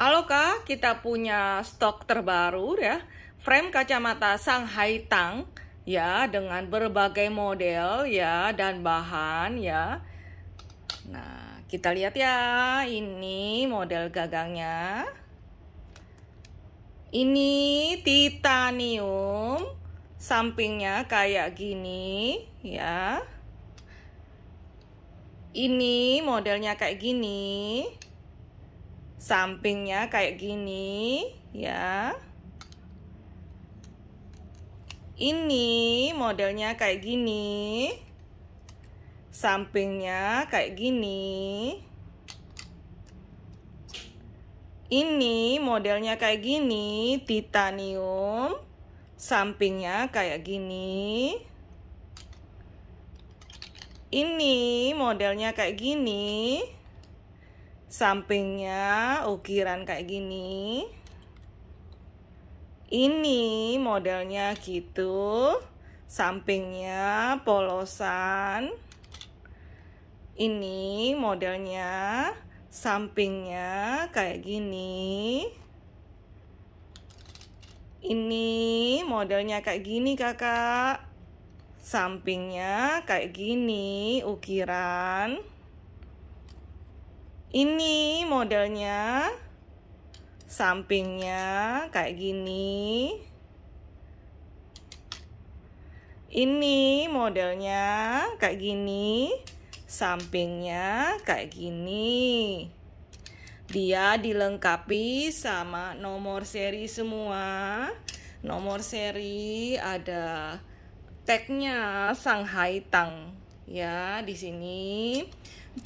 Halo Kak, kita punya stok terbaru ya. Frame kacamata Shanghai Tang ya dengan berbagai model ya dan bahan ya. Nah, kita lihat ya. Ini model gagangnya. Ini titanium. Sampingnya kayak gini ya. Ini modelnya kayak gini sampingnya kayak gini ya ini modelnya kayak gini sampingnya kayak gini ini modelnya kayak gini titanium sampingnya kayak gini ini modelnya kayak gini sampingnya ukiran kayak gini ini modelnya gitu sampingnya polosan ini modelnya sampingnya kayak gini ini modelnya kayak gini kakak sampingnya kayak gini ukiran ini modelnya. Sampingnya kayak gini. Ini modelnya kayak gini. Sampingnya kayak gini. Dia dilengkapi sama nomor seri semua. Nomor seri ada tagnya Shanghai Tang ya di sini.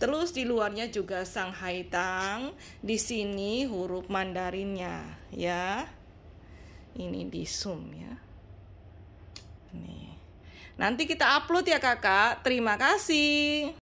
Terus di luarnya juga Shanghai Tang. Di sini huruf Mandarinnya ya. Ini di zoom ya. Nih. Nanti kita upload ya kakak. Terima kasih.